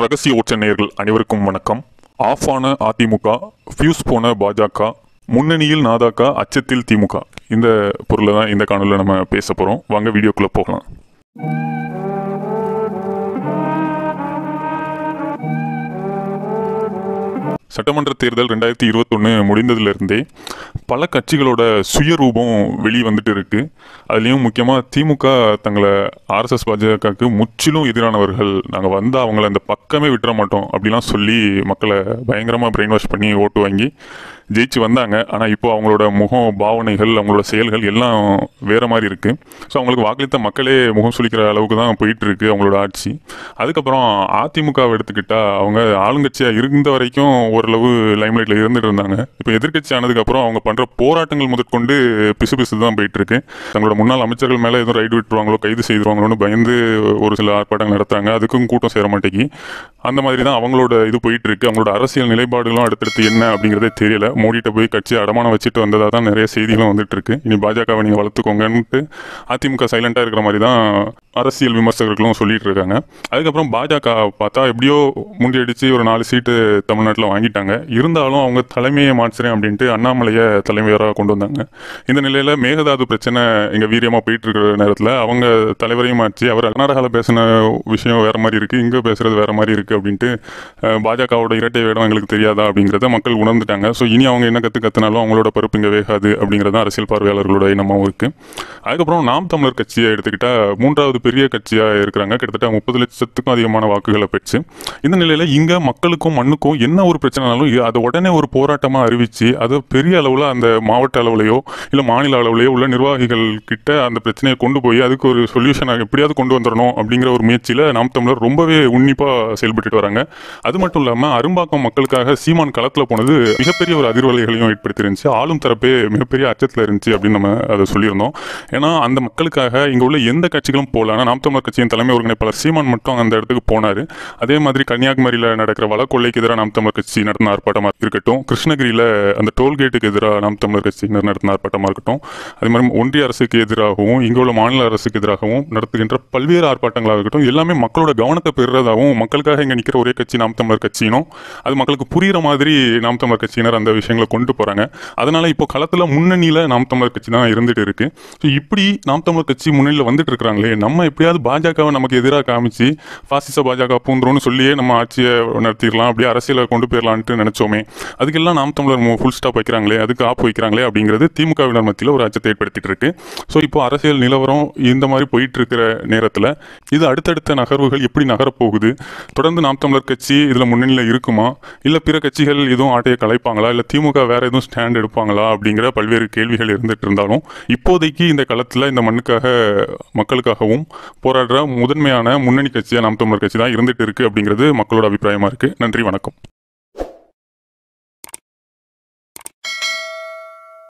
ரகசிய உச்ச அனைவருக்கும் வணக்கம் ஆஃப் ஆன அதிமுக ஃபியூஸ் போன பாஜக முன்னணியில் நாதாக்கா அச்சத்தில் திமுக இந்த பொருளை தான் இந்த காணொலியில் நம்ம பேச போகிறோம் வாங்க வீடியோக்குள்ளே போகலாம் சட்டமன்ற தேர்தல் ரெண்டாயிரத்தி இருபத்தொன்று முடிந்ததுலேருந்தே பல கட்சிகளோட சுயரூபம் வெளியே வந்துட்டு இருக்குது அதுலேயும் முக்கியமாக திமுக தங்களை ஆர்எஸ்எஸ் பாஜகவுக்கு முற்றிலும் எதிரானவர்கள் நாங்கள் வந்து அவங்கள அந்த பக்கமே விட்டுற மாட்டோம் அப்படிலாம் சொல்லி மக்களை பயங்கரமாக பிரெயின் வாஷ் பண்ணி ஓட்டு வாங்கி ஜெயிச்சு வந்தாங்க ஆனால் இப்போ அவங்களோட முகம் பாவனைகள் அவங்களோட செயல்கள் எல்லாம் வேறு மாதிரி இருக்குது ஸோ அவங்களுக்கு வாக்களித்த மக்களே முகம் சுழிக்கிற அளவுக்கு தான் போயிட்டுருக்கு அவங்களோட ஆட்சி அதுக்கப்புறம் அதிமுகவை எடுத்துக்கிட்டால் அவங்க ஆளுங்கட்சியாக இருந்த வரைக்கும் ஓரளவு லைம்லைட்டில் இருந்துட்டு இருந்தாங்க இப்போ எதிர்கட்சி ஆனதுக்கப்புறம் அவங்க பண்ணுற போராட்டங்கள் முதற்கொண்டு பிசு பிசு தான் போயிட்டுருக்கு தங்களோட முன்னாள் அமைச்சர்கள் மேலே எதுவும் ரைடு விட்டுருவாங்களோ கைது செய்துருவாங்களோன்னு பயந்து ஒரு சில ஆர்ப்பாட்டங்கள் நடத்துகிறாங்க அதுக்கும் கூட்டம் சேர மாட்டேங்கி அந்த மாதிரி தான் அவங்களோட இது போயிட்டு இருக்கு அவங்களோட அரசியல் நிலைப்பாடுகளும் அடுத்தடுத்து என்ன அப்படிங்கிறதே தெரியல மோடிட்ட போய் கட்சி அடமானம் வச்சுட்டு வந்ததாக தான் நிறைய செய்திகளும் வந்துட்டு இருக்கு இனி பாஜகவை நீங்கள் வளர்த்துக்கோங்கன்ட்டு அதிமுக சைலண்டாக இருக்கிற மாதிரி தான் அரசியல் விமர்சகர்களும் சொல்லிட்டு இருக்காங்க அதுக்கப்புறம் பாஜக பார்த்தா எப்படியோ முண்டியடிச்சு ஒரு நாலு சீட்டு தமிழ்நாட்டில் வாங்கிட்டாங்க இருந்தாலும் அவங்க தலைமையை மாற்றுறேன் அப்படின்ட்டு அண்ணாமலையை தலைமையராக கொண்டு வந்தாங்க இந்த நிலையில் மேகதாது பிரச்சனை இங்கே வீரியமாக போயிட்டு இருக்கிற நேரத்தில் அவங்க தலைவரையும் மாற்றி அவர் கர்நாடகாவில் பேசின விஷயம் வேறு மாதிரி இருக்குது இங்கே பேசுகிறது வேறு மாதிரி இருக்குது அப்படின்ட்டு பாஜகவோட இரட்டை வேடம் எங்களுக்கு தெரியாதா அப்படிங்கிறத மக்கள் உணர்ந்துட்டாங்க ஸோ இனி அவங்க என்ன கற்று கற்றுனாலும் அவங்களோட பருப்பு இங்கே வேகாது அப்படிங்கிறதான் அரசியல் பார்வையாளர்களோட எண்ணமாகவும் இருக்குது அதுக்கப்புறம் நாம் தமிழர் கட்சியை எடுத்துக்கிட்டால் மூன்றாவது பெரிய கட்சியாக இருக்கிறாங்க கிட்டத்தட்ட முப்பது லட்சத்துக்கும் அதிகமான வாக்குகளை பெற்று இந்த நிலையில் இங்கே மக்களுக்கும் மண்ணுக்கும் என்ன ஒரு பிரச்சனைனாலும் அதை உடனே ஒரு போராட்டமாக அறிவித்து அதை பெரிய அளவில் அந்த மாவட்ட அளவுலையோ இல்லை மாநில அளவுலையோ உள்ள நிர்வாகிகள் கிட்ட அந்த பிரச்சனையை கொண்டு போய் அதுக்கு ஒரு சொல்யூஷன் எப்படியாவது கொண்டு வந்துடணும் அப்படிங்கிற ஒரு முயற்சியில் நாம் தமிழர் ரொம்பவே உன்னிப்பாக செயல்பட்டு வராங்க அது மட்டும் இல்லாமல் அரும்பாக்கம் மக்களுக்காக சீமான் களத்தில் போனது மிகப்பெரிய ஒரு அதிர்வலைகளையும் இருந்துச்சு ஆளும் தரப்பே மிகப்பெரிய அச்சத்தில் இருந்துச்சு அப்படின்னு நம்ம அதை சொல்லியிருந்தோம் ஏன்னா அந்த மக்களுக்காக இங்கே உள்ள எந்த கட்சிகளும் போல ஆனால் நாம் தமிழர் கட்சியின் தலைமை ஒருங்கிணைப்பாளர் சீமான் மட்டும் அந்த இடத்துக்கு போனார் அதே மாதிரி கன்னியாகுமரியில் நடக்கிற வழக்கொள்ளைக்கு எதிராக நாம் தமிழர் கட்சி நடத்தின ஆர்ப்பாட்டமாக இருக்கட்டும் கிருஷ்ணகிரியில் அந்த டோல்கேட்டுக்கு எதிராக நாம் தமிழர் கட்சியினர் நடத்தின ஆர்ப்பாட்டமாக இருக்கட்டும் அதே மாதிரி ஒன்றிய அரசுக்கு எதிராகவும் இங்கே உள்ள மாநில அரசுக்கு எதிராகவும் நடத்துகின்ற பல்வேறு ஆர்ப்பாட்டங்களாக இருக்கட்டும் எல்லாமே மக்களோட கவனத்தை பெறுறதாகவும் மக்களுக்காக இங்கே நிற்கிற ஒரே கட்சி நாம் தமிழர் கட்சியினும் அது மக்களுக்கு புரிகிற மாதிரி நாம் தமிழர் கட்சியினர் அந்த விஷயங்களை கொண்டு போகிறாங்க அதனால் இப்போ களத்தில் முன்னணியில் நாம் தமிழர் கட்சி தான் இருந்துகிட்டு இருக்குது ஸோ இப்படி நாம் தமிழர் கட்சி முன்னணியில் வந்துட்டு இருக்கிறாங்களே நம்ம எப்படியாவது பாஜகவை நமக்கு எதிராக காமிச்சு பாசிச பாஜக பூந்துரும்னு சொல்லியே நம்ம ஆட்சியை நடத்திடலாம் அப்படியே அரசியலை கொண்டு போயிடலான்ட்டு நினச்சோமே அதுக்கெல்லாம் நாம் தமிழர் ஃபுல் ஸ்டாப் வைக்கிறாங்களே அதுக்கு ஆப் வைக்கிறாங்களே அப்படிங்கிறது திமுகவினர் மத்தியில் ஒரு அச்சத்தை ஏற்படுத்திட்டு இருக்கு ஸோ இப்போ அரசியல் நிலவரம் இந்த மாதிரி போயிட்டு இருக்கிற நேரத்தில் இது அடுத்தடுத்த நகர்வுகள் எப்படி நகரப்போகுது தொடர்ந்து நாம் தமிழர் கட்சி இதில் முன்னணியில் இருக்குமா இல்லை பிற கட்சிகள் எதுவும் ஆட்டையை கலைப்பாங்களா இல்லை திமுக வேறு எதுவும் ஸ்டாண்ட் எடுப்பாங்களா அப்படிங்கிற பல்வேறு கேள்விகள் இருந்துகிட்டு இருந்தாலும் இப்போதைக்கு இந்த களத்தில் இந்த மண்ணுக்காக மக்களுக்காகவும் போராடுற முதன்மையான முன்னணி கட்சியாக நாம் தமிழர் கட்சி தான் இருந்துகிட்டு இருக்குது அப்படிங்கிறது மக்களோட அபிப்பிராயமாக இருக்குது நன்றி வணக்கம்